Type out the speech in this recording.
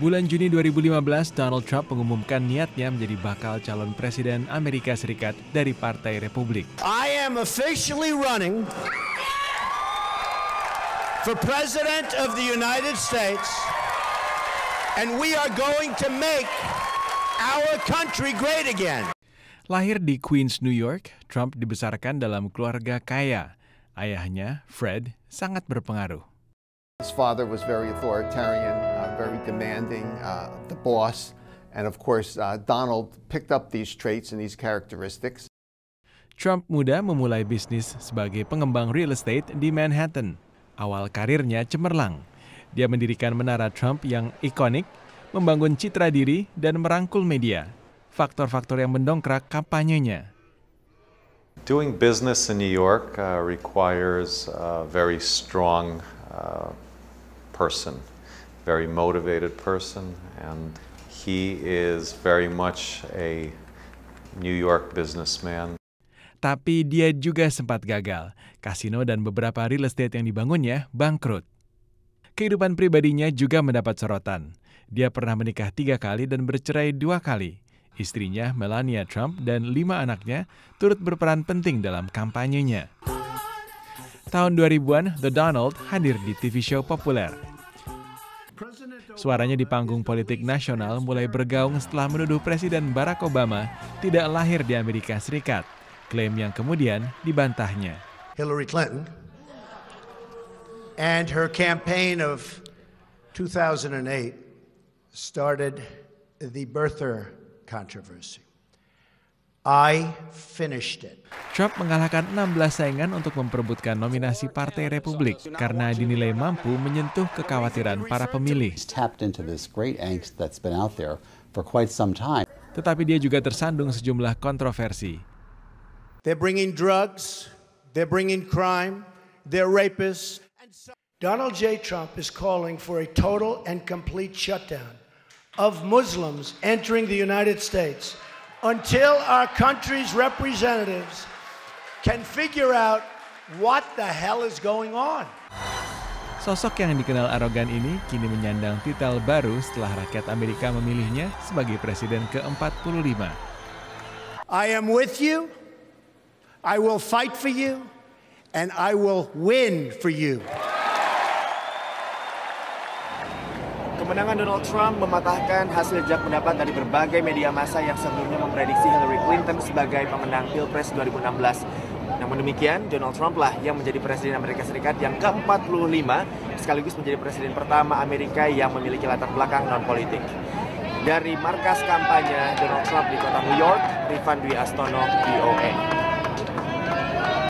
Bulan Juni 2015, Donald Trump mengumumkan niatnya menjadi bakal calon presiden Amerika Serikat dari Partai Republik. I am officially running for President of the United States and we are going to make our country great again. Lahir di Queens, New York, Trump dibesarkan dalam keluarga kaya. Ayahnya, Fred, sangat berpengaruh. His father was very authoritarian very demanding, uh, the boss. And of course, uh, Donald picked up these traits and these characteristics. Trump muda memulai bisnis sebagai pengembang real estate di Manhattan. Awal karirnya cemerlang. Dia mendirikan menara Trump yang ikonik, membangun citra diri, dan merangkul media. Faktor-faktor yang mendongkrak kampanyenya. Doing business in New York uh, requires a very strong uh, person very motivated person, and he is very much a New York businessman. Tapi dia juga sempat gagal. Kasino dan beberapa real estate yang dibangunnya bangkrut. Kehidupan pribadinya juga mendapat sorotan. Dia pernah menikah tiga kali dan bercerai dua kali. Istrinya, Melania Trump, dan lima anaknya turut berperan penting dalam kampanyenya. Tahun 2000-an, The Donald hadir di TV show populer Suaranya di panggung politik nasional mulai bergaung setelah menuduh Presiden Barack Obama tidak lahir di Amerika Serikat, klaim yang kemudian dibantahnya. Hillary Clinton and her campaign of 2008 started the birther controversy. I finished it. Trump mengalahkan 16 saingan untuk memperebutkan nominasi Partai Republik karena dinilai mampu menyentuh kekhawatiran para pemilih. Tetapi dia juga tersandung sejumlah kontroversi. They're bringing drugs, they're bringing crime, they're rapists. Donald J. Trump is calling for a total and complete shutdown of Muslims entering the United States. until our country's representatives can figure out what the hell is going on. Sosok yang dikenal arogan ini kini menyandang titel baru setelah rakyat Amerika memilihnya sebagai presiden ke-45. I am with you. I will fight for you and I will win for you. Kemenangan Donald Trump mematahkan hasil jejak pendapat dari berbagai media massa yang sebelumnya memprediksi Hillary Clinton sebagai pemenang Pilpres 2016. Namun demikian, Donald Trump lah yang menjadi presiden Amerika Serikat yang ke-45 sekaligus menjadi presiden pertama Amerika yang memiliki latar belakang non-politik. Dari markas kampanye Donald Trump di kota New York, Rifan Dwi Astono, VOA.